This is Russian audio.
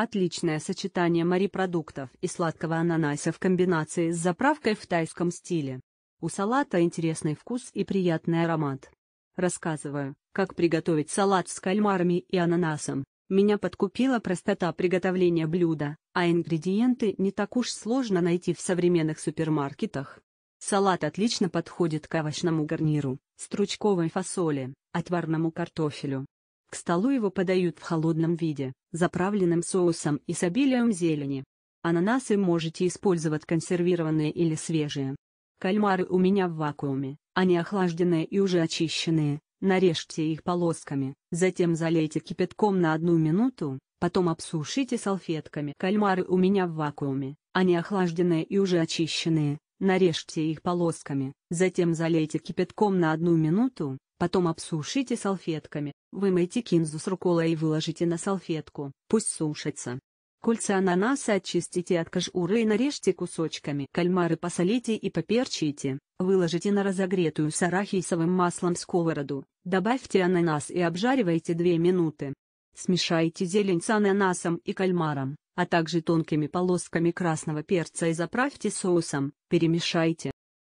Отличное сочетание морепродуктов и сладкого ананаса в комбинации с заправкой в тайском стиле. У салата интересный вкус и приятный аромат. Рассказываю, как приготовить салат с кальмарами и ананасом. Меня подкупила простота приготовления блюда, а ингредиенты не так уж сложно найти в современных супермаркетах. Салат отлично подходит к овощному гарниру, стручковой фасоли, отварному картофелю, к столу его подают в холодном виде, заправленным соусом и с обилием зелени. Ананасы можете использовать консервированные или свежие. Кальмары у меня в вакууме, они охлажденные и уже очищенные, нарежьте их полосками, затем залейте кипятком на одну минуту, потом обсушите салфетками. Кальмары у меня в вакууме, они охлажденные и уже очищенные, нарежьте их полосками, затем залейте кипятком на одну минуту, Потом обсушите салфетками, вымойте кинзу с руколой и выложите на салфетку, пусть сушится. Кольца ананаса очистите от кожуры и нарежьте кусочками. Кальмары посолите и поперчите. Выложите на разогретую с арахисовым маслом сковороду. Добавьте ананас и обжаривайте 2 минуты. Смешайте зелень с ананасом и кальмаром, а также тонкими полосками красного перца и заправьте соусом. Перемешайте.